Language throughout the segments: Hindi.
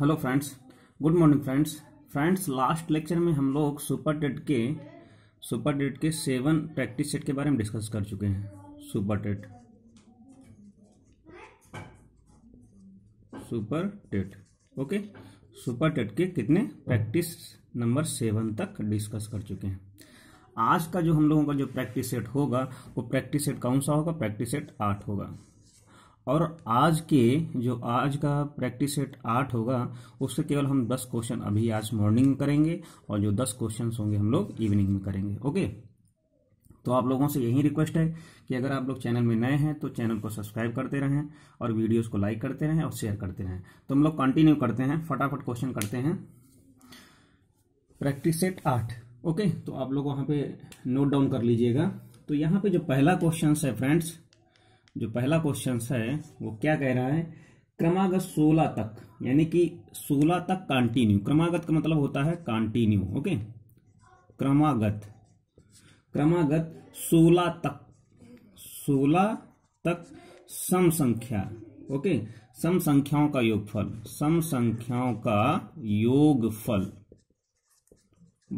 hello friends good morning friends friends last lecture में हम लोग सुपर टेट के सुपर टेट के सेवन प्रैक्टिस सेट के बारे में डिस्कस कर चुके हैं super TET super TET okay super TET के कितने प्रैक्टिस नंबर सेवन तक डिस्कस कर चुके हैं आज का जो हम लोगों का जो प्रैक्टिस सेट होगा वो प्रैक्टिस सेट कौन सा होगा प्रैक्टिस सेट आठ होगा और आज के जो आज का प्रैक्टिस सेट आठ होगा उससे केवल हम दस क्वेश्चन अभी आज मॉर्निंग में करेंगे और जो दस क्वेश्चन होंगे हम लोग इवनिंग में करेंगे ओके तो आप लोगों से यही रिक्वेस्ट है कि अगर आप लोग चैनल में नए हैं तो चैनल को सब्सक्राइब करते रहें और वीडियोस को लाइक करते रहें और शेयर करते रहें तो हम लोग कंटिन्यू करते हैं फटाफट क्वेश्चन करते हैं प्रैक्टिस सेट आठ ओके तो आप लोग वहां पे नोट डाउन कर लीजिएगा तो यहाँ पे जो पहला क्वेश्चन है फ्रेंड्स जो पहला क्वेश्चन है वो क्या कह रहा है क्रमागत सोलह तक यानी कि सोलह तक कंटिन्यू क्रमागत का मतलब होता है कंटिन्यू ओके क्रमागत क्रमागत सोलह तक सोलह तक सम संख्या ओके सम संख्याओं का योगफल सम संख्याओं का योगफल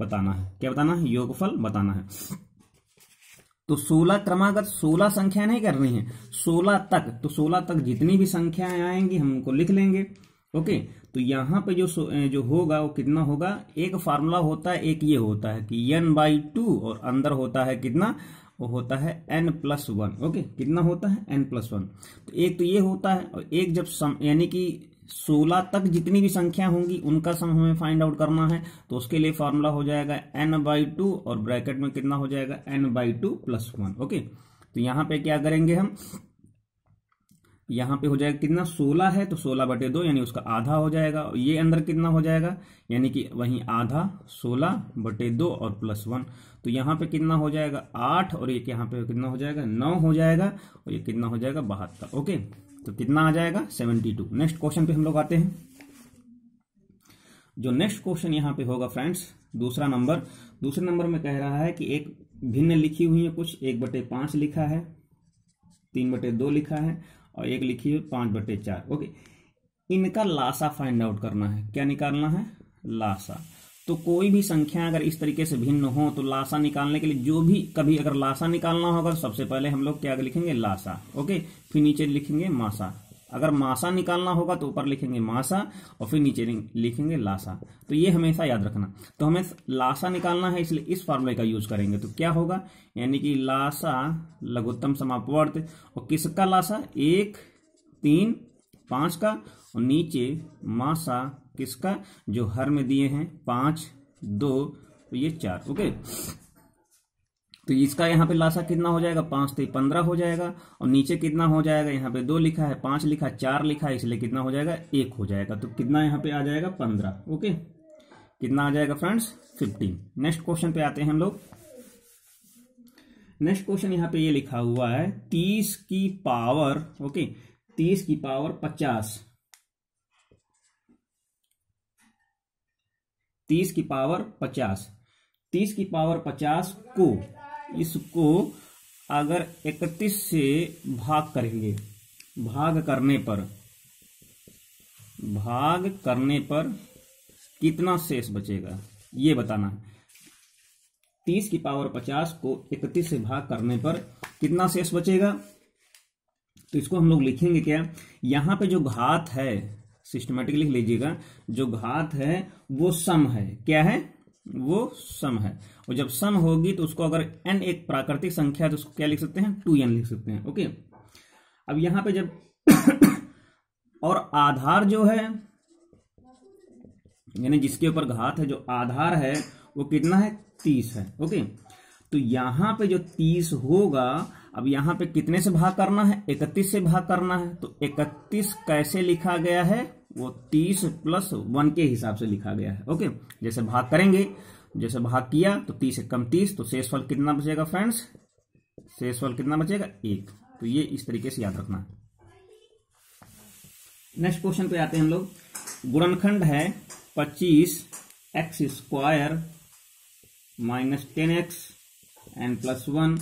बताना है क्या बताना है योगफल बताना है तो 16 क्रमागत 16 संख्या नहीं कर रही है 16 तक तो 16 तक जितनी भी संख्याएं आएंगी हम उनको लिख लेंगे ओके तो यहाँ पे जो जो होगा वो कितना होगा एक फार्मूला होता है एक ये होता है कि एन बाई टू और अंदर होता है कितना वो होता है एन प्लस वन ओके कितना होता है एन प्लस वन तो एक तो ये होता है और एक जब सम यानी कि सोलह तक जितनी भी संख्या होंगी उनका सम हमें फाइंड आउट करना है तो उसके लिए फॉर्मूला हो जाएगा एन बाई टू और ब्रैकेट में कितना हो जाएगा n by two plus one okay तो यहां पे क्या करेंगे हम यहाँ पे हो जाएगा कितना सोलह है तो सोलह बटे दो यानी उसका आधा हो जाएगा ये अंदर कितना हो जाएगा यानी कि वही आधा सोलह बटे दो और प्लस वन तो यहां पे कितना हो जाएगा आठ और ये यहां पे कितना हो जाएगा नौ हो जाएगा और ये कितना हो जाएगा बहत्तर ओके तो कितना आ जाएगा सेवेंटी टू नेक्स्ट क्वेश्चन पे हम लोग आते हैं जो नेक्स्ट क्वेश्चन यहां पे होगा फ्रेंड्स दूसरा नंबर दूसरे नंबर में कह रहा है कि एक भिन्न लिखी हुई है कुछ एक बटे पांच लिखा है तीन बटे दो लिखा है और एक लिखी हुई पांच बटे चार ओके इनका लासा फाइंड आउट करना है क्या निकालना है लासा तो कोई भी संख्या अगर इस तरीके से भिन्न हो तो लासा निकालने के लिए जो भी कभी अगर लासा निकालना होगा तो सबसे पहले हम लोग क्या लिखेंगे लासा ओके फिर नीचे लिखेंगे मासा अगर मासा निकालना होगा तो ऊपर लिखेंगे मासा और फिर नीचे लिखेंगे लासा तो ये हमेशा याद रखना तो हमें लासा निकालना है इसलिए इस फॉर्मूले का यूज करेंगे तो क्या होगा यानी कि लासा लघुत्तम समापवर्त और किसका लासा एक तीन पांच का और नीचे मासा किसका जो हर में दिए हैं पांच दो तो ये चार ओके तो इसका यहाँ पे लाशा कितना हो जाएगा पांच तो पंद्रह हो जाएगा और नीचे कितना हो जाएगा यहाँ पे दो लिखा है पांच लिखा चार लिखा है इसलिए कितना हो जाएगा एक हो जाएगा तो कितना यहाँ पे आ जाएगा पंद्रह ओके कितना आ जाएगा फ्रेंड्स फिफ्टीन नेक्स्ट क्वेश्चन पे आते हैं हम लोग नेक्स्ट क्वेश्चन यहाँ पे ये लिखा हुआ है तीस की पावर ओके okay, तीस की पावर पचास तीस की पावर पचास तीस की पावर पचास को इसको अगर इकतीस से भाग करेंगे भाग करने पर भाग करने पर कितना शेष बचेगा ये बताना है तीस की पावर पचास को इकतीस से भाग करने पर कितना शेष बचेगा तो इसको हम लोग लिखेंगे क्या यहाँ पे जो घात है सिस्टमेटिकली लिख लीजिएगा जो घात है वो सम है क्या है वो सम है और जब सम होगी तो उसको अगर एन एक प्राकृतिक संख्या है तो उसको क्या लिख सकते हैं टू एन लिख सकते हैं ओके अब यहां पे जब और आधार जो है यानी जिसके ऊपर घात है जो आधार है वो कितना है तीस है ओके तो यहां पे जो तीस होगा अब यहां पे कितने से भाग करना है इकतीस से भाग करना है तो इकतीस कैसे लिखा गया है वो तीस प्लस वन के हिसाब से लिखा गया है ओके जैसे भाग करेंगे जैसे भाग किया तो तीस एक कम तीस तो शेष फल कितना बचेगा फ्रेंड्स शेष फल कितना बचेगा एक तो ये इस तरीके से याद रखना नेक्स्ट क्वेश्चन पे आते हैं हम लोग गुणनखंड है पच्चीस x square minus ten x n plus one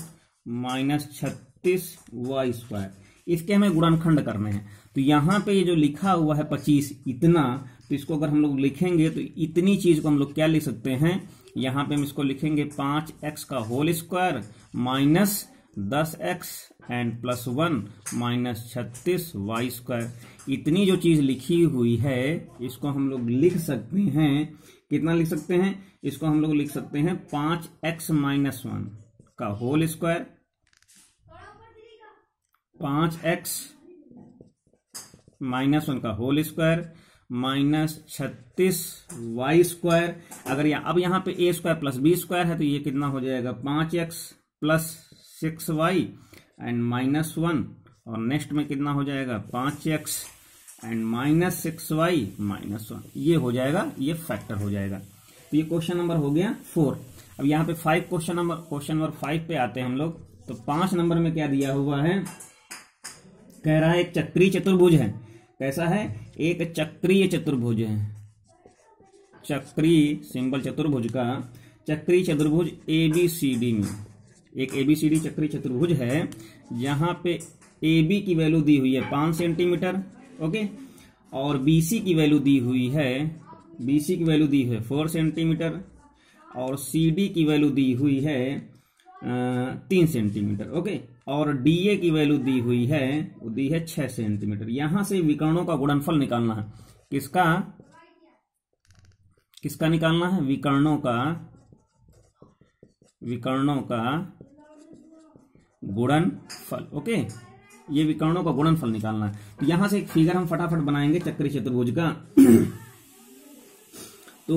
minus छत्तीस वाई स्क्वायर इसके हमें गुणनखंड करने हैं तो यहाँ पे ये जो लिखा हुआ है पच्चीस इतना तो इसको अगर हम लोग लिखेंगे तो इतनी चीज को हम लोग क्या लिख सकते हैं यहाँ पे हम इसको लिखेंगे पांच एक्स का होल स्क्वायर माइनस दस x and plus one minus छत्तीस वाई स्क्वायर इतनी जो चीज लिखी हुई है इसको हम लोग लिख सकते हैं कितना लिख सकते हैं इसको हम लोग लिख सकते हैं पांच एक्स माइनस वन का होल स्क्वायर पांच एक्स माइनस वन का होल स्क्वायर माइनस छत्तीस वाई स्क्वायर अगर यह अब यहाँ पे a square plus b square है तो ये कितना हो जाएगा पांच x plus six y and minus one और नेक्स्ट में कितना हो जाएगा पांच x and minus six y minus one ये हो जाएगा ये फैक्टर हो जाएगा तो ये क्वेश्चन नंबर हो गया फोर अब यहाँ पे five question number question number five पे आते हैं हम लोग तो पांच नंबर में क्या दिया हुआ है कह रहा है एक चक्रीय चतुर्भुज है कैसा है एक चक्रीय चतुर्भुज है चक्रीय सिंबल चतुर्भुज का चक्रीय चतुर्भुज ए बी सी डी में एक ए बी सी डी चक्रीय चतुर्भुज है जहां पे ए बी की वैल्यू दी हुई है पांच सेंटीमीटर ओके और बी की वैल्यू दी हुई है बी की वैल्यू दी है फोर सेंटीमीटर और सी डी की वैल्यू दी हुई है तीन सेंटीमीटर ओके और डी ए की वैल्यू दी हुई है वो दी है छः सेंटीमीटर यहां से विकर्णों का गुणनफल निकालना है किसका किसका निकालना है विकर्णों का विकर्णों का गुणनफल ओके ये विकर्णों का गुणनफल निकालना है तो यहां से एक फिगर हम फटाफट बनाएंगे चक्री चतुर्भुज का तो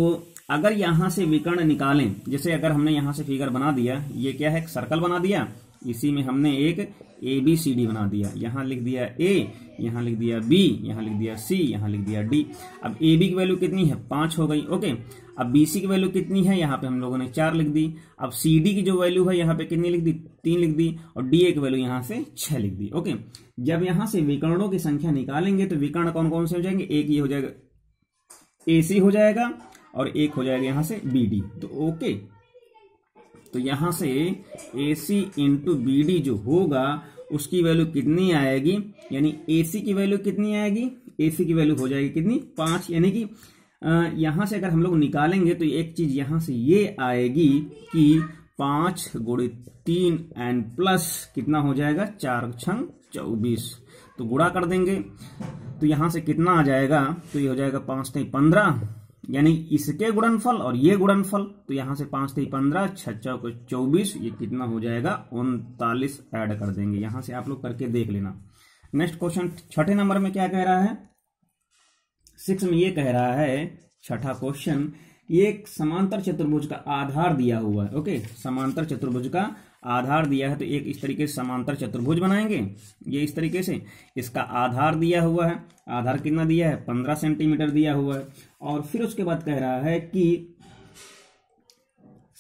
अगर यहां से विकर्ण निकालें जैसे अगर हमने यहां से फिगर बना दिया ये क्या है सर्कल बना दिया इसी में हमने एक ए बी सी डी बना दिया यहाँ लिख दिया ए यहाँ लिख दिया बी यहाँ लिख दिया सी यहाँ लिख दिया डी अब ए बी की वैल्यू कितनी है पाँच हो गई ओके अब बी सी की वैल्यू कितनी है यहाँ पे हम लोगों ने चार लिख दी अब सी डी की जो वैल्यू है यहाँ पे कितनी लिख दी तीन लिख दी और डी ए की वैल्यू यहाँ से छः लिख दी ओके जब यहाँ से विकर्णों की संख्या निकालेंगे तो विकर्ण कौन कौन से हो जाएंगे एक ये हो जाएगा ए सी हो जाएगा और एक हो जाएगा यहाँ से बी डी तो ओके तो यहाँ से a c into b d जो होगा उसकी वैल्यू कितनी आएगी यानी ए सी की वैल्यू कितनी आएगी ए सी की वैल्यू हो जाएगी कितनी पांच यानी कि यहाँ से अगर हम लोग निकालेंगे तो एक चीज़ यहाँ से ये आएगी कि पांच गुड़ी तीन एंड प्लस कितना हो जाएगा चार छंग चौबीस तो गुड़ा कर देंगे तो यहाँ से कितना आ जाएगा तो ये हो जाएगा पांच नहीं पंद्रह यानी इसके गुणनफल और ये गुणनफल तो यहां से पांच थी पंद्रह छचा को चौबीस ये कितना हो जाएगा उनतालीस ऐड कर देंगे यहां से आप लोग करके देख लेना नेक्स्ट क्वेश्चन छठे नंबर में क्या कह रहा है सिक्स में ये कह रहा है छठा क्वेश्चन ये एक समांतर चतुर्भुज का आधार दिया हुआ है ओके समांतर चतुर्भुज का आधार दिया है तो एक इस तरीके से समांतर चतुर्भुज बनाएंगे ये इस तरीके से इसका आधार दिया हुआ है आधार कितना दिया है पंद्रह सेंटीमीटर दिया हुआ है और फिर उसके बाद कह रहा है कि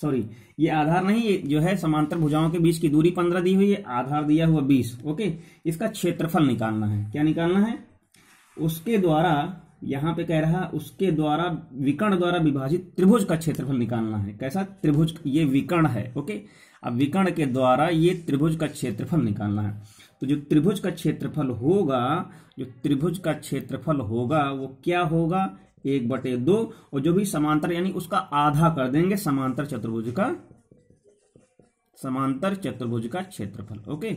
सॉरी ये आधार नहीं ये जो है समांतर भुजाओं के बीच की दूरी पंद्रह दी हुई है आधार दिया हुआ बीस ओके इसका क्षेत्रफल निकालना है क्या निकालना है उसके द्वारा यहां पे कह रहा है उसके द्वारा विकर्ण द्वारा विभाजित त्रिभुज का क्षेत्रफल निकालना है कैसा त्रिभुज ये विकर्ण है ओके अब विकर्ण के द्वारा ये त्रिभुज का क्षेत्रफल निकालना है तो जो त्रिभुज का क्षेत्रफल होगा जो त्रिभुज का क्षेत्रफल होगा वो क्या होगा एक बटे दो और जो भी समांतर यानी उसका आधा कर देंगे समांतर चतुर्भुज का समांतर चतुर्भुज का क्षेत्रफल ओके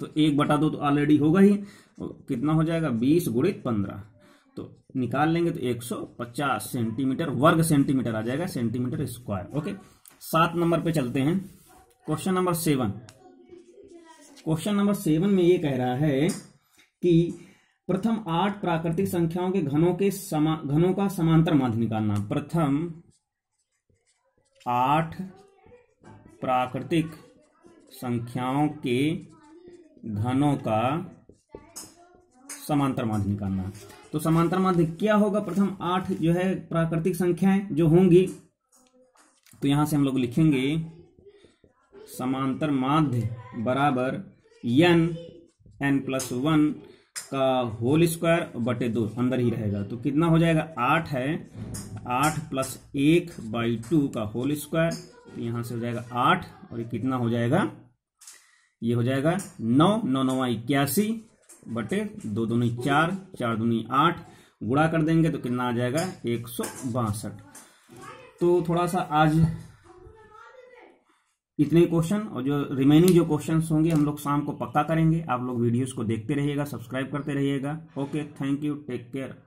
तो एक बटा दो तो ऑलरेडी होगा ही कितना हो जाएगा बीस गुणित पंद्रह तो निकाल लेंगे तो 150 सेंटीमीटर वर्ग सेंटीमीटर आ जाएगा सेंटीमीटर स्क्वायर ओके सात नंबर पे चलते हैं question number seven question number seven में ये कह रहा है कि प्रथम आठ प्राकृतिक संख्याओं के घनों के समा घनों का समांतर माध्य निकालना प्रथम आठ प्राकृतिक संख्याओं के घनों का समांतर माध्य निकालना है तो समांतर माध्य क्या होगा प्रथम आठ जो है प्राकृतिक संख्याएं जो होंगी तो यहां से हम लोग लिखेंगे समांतर माध्य बराबर एन एन प्लस वन का होल स्क्वायर बटे दो अंदर ही रहेगा तो कितना हो जाएगा आठ है आठ प्लस एक बाई टू का होल स्क्वायर तो यहां से हो जाएगा आठ और ये कितना हो जाएगा ये हो जाएगा नौ नौ नौ इक्यासी बटे दो दूनी चार चार दूनी आठ गुड़ा कर देंगे तो कितना आ जाएगा एक सौ बासठ तो थोड़ा सा आज इतने क्वेश्चन और जो रिमेनिंग जो क्वेश्चन होंगे हम लोग शाम को पक्का करेंगे आप लोग वीडियोस को देखते रहिएगा सब्सक्राइब करते रहिएगा okay thank you take care